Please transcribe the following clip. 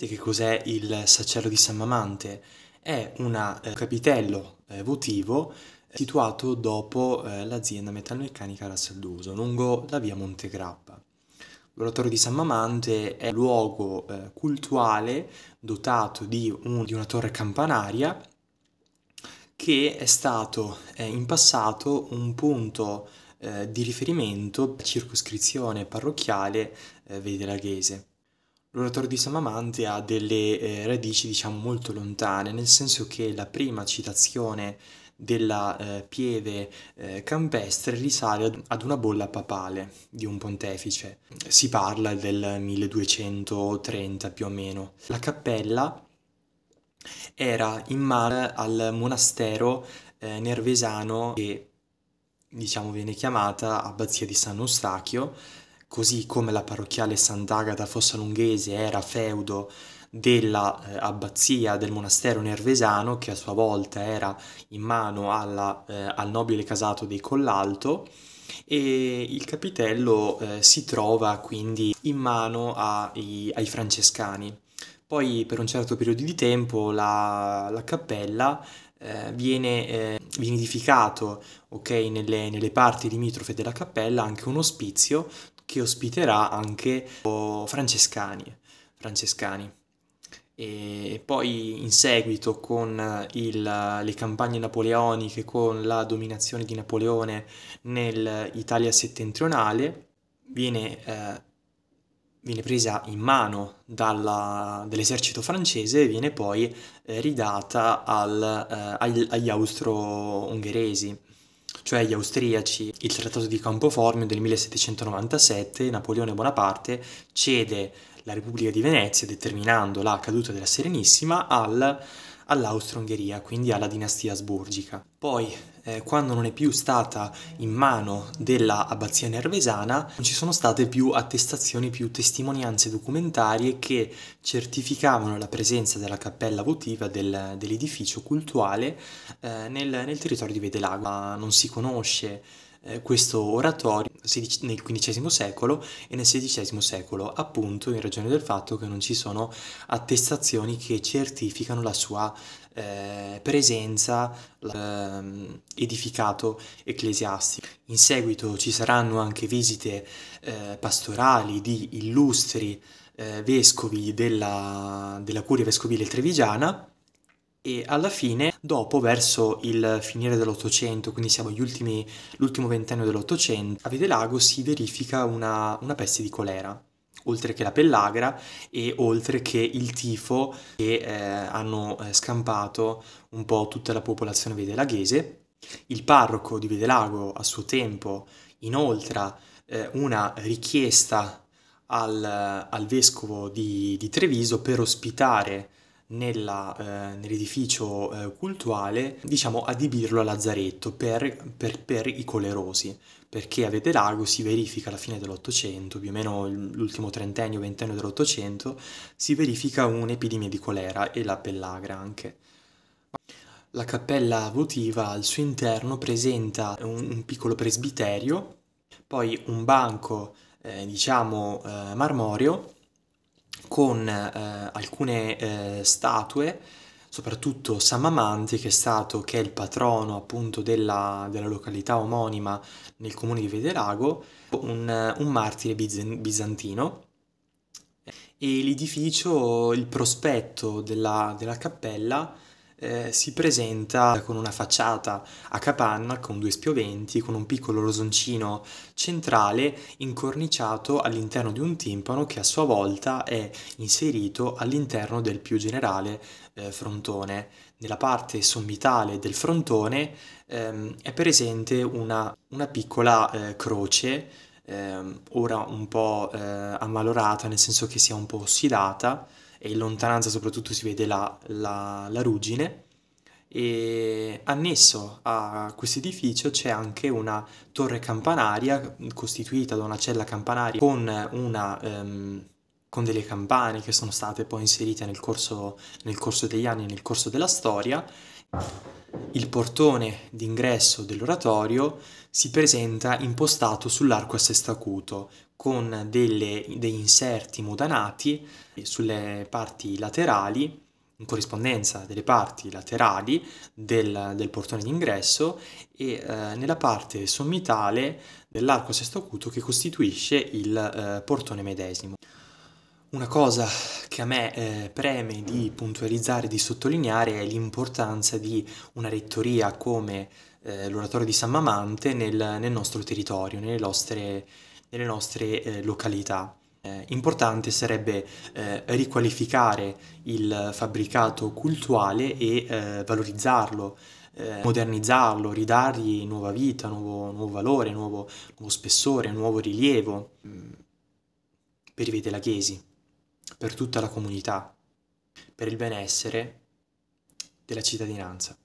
Sapete che cos'è il sacello di San Mamante? È un eh, capitello eh, votivo situato dopo eh, l'azienda metalmeccanica La Salduso, lungo la via Montegrappa. L'oratorio di San Mamante è un luogo eh, cultuale dotato di, un, di, una torre campanaria che è stato eh, in passato un punto eh, di riferimento per la circoscrizione parrocchiale eh, veidraghese. L'oratorio di Samamante ha delle eh, radici, diciamo, molto lontane, nel senso che la prima citazione della eh, pieve eh, campestre risale ad una bolla papale di un pontefice. Si parla del 1230 più o meno. La cappella era in mare al monastero eh, nervesano che diciamo viene chiamata Abbazia di San Eustachio, così come la parrocchiale Sant'Agata Fossalunghese era feudo dell'abbazia eh, del monastero nervesano che a sua volta era in mano alla, eh, al nobile casato dei Collalto e il capitello eh, si trova quindi in mano ai, ai, francescani. Poi per un certo periodo di tempo la, la cappella eh, viene, eh, viene edificato okay, nelle, nelle parti limitrofe della cappella anche un ospizio che ospiterà anche Francescani. Francescani. E poi in seguito con il, le campagne napoleoniche, con la dominazione di Napoleone nell'Italia settentrionale, viene, eh, viene presa in mano dalla, dall'esercito francese e viene poi eh, ridata al, eh, agli austro-ungheresi cioè gli austriaci. Il trattato di Campoformio del 1797 Napoleone Bonaparte cede la Repubblica di Venezia, determinando la caduta della Serenissima, al all'Austro-Ungheria, quindi alla dinastia asburgica. Poi, eh, quando non è più stata in mano della abbazia nervesana, non ci sono state più attestazioni, più testimonianze documentarie che certificavano la presenza della cappella votiva del, dell'edificio cultuale eh, nel, nel territorio di Vedelago. Ma non si conosce eh, questo oratorio nel XV secolo e nel XVI secolo, appunto in ragione del fatto che non ci sono attestazioni che certificano la sua eh, presenza ehm, edificato ecclesiastico. In seguito ci saranno anche visite eh, pastorali di illustri eh, vescovi della, della curia vescovile trevigiana e alla fine, dopo, verso il finire dell'Ottocento, quindi siamo ultimi, l'ultimo ventennio dell'Ottocento, a Vedelago si verifica una, una peste di colera, oltre che la pellagra e oltre che il tifo che eh, hanno eh, scampato un po' tutta la popolazione vedelaghese. Il parroco di Vedelago a suo tempo inoltra eh, una richiesta al, al vescovo di, di, Treviso per ospitare nella, eh, nell'edificio eh, cultuale, diciamo adibirlo a lazzaretto per, per, per, i colerosi, perché a Vederago si verifica alla fine dell'Ottocento, più o meno l'ultimo trentennio, ventennio dell'Ottocento, si verifica un'epidemia di colera e la pellagra anche. La cappella votiva al suo interno presenta un, un piccolo presbiterio, poi un banco eh, diciamo eh, marmoreo con eh, alcune eh, statue, soprattutto Samamanti, che è stato che è il patrono appunto della, della località omonima nel comune di Vederago, un, un martire bizantino. E l'edificio, il prospetto della, della cappella eh, si presenta con una facciata a capanna con due spioventi, con un piccolo rosoncino centrale incorniciato all'interno di un timpano che a sua volta è inserito all'interno del più generale eh, frontone. Nella parte sommitale del frontone ehm, è presente una, una piccola eh, croce, ehm, ora un po' eh, ammalorata, nel senso che sia un po' ossidata, e in lontananza soprattutto si vede la, la, la ruggine e annesso a questo edificio c'è anche una torre campanaria costituita da una cella campanaria con, una, um, con delle campane che sono state poi inserite nel corso, nel corso degli anni, nel corso della storia il portone d'ingresso dell'oratorio si presenta impostato sull'arco a sesto acuto, con delle, degli inserti modanati sulle parti laterali, in corrispondenza delle parti laterali del, del portone d'ingresso e eh, nella parte sommitale dell'arco a sesto acuto che costituisce il eh, portone medesimo. Una cosa che a me eh, preme di puntualizzare, di sottolineare è l'importanza di una rettoria come eh, l'oratorio di San Mamante nel, nel nostro territorio, nelle nostre, nelle nostre eh, località. Eh, importante sarebbe eh, riqualificare il fabbricato cultuale e eh, valorizzarlo, modernizzarlo, ridargli nuova vita, nuovo, nuovo valore, nuovo, nuovo spessore, nuovo rilievo. Mm. Per i la Chiesi per tutta la comunità, per il benessere della cittadinanza.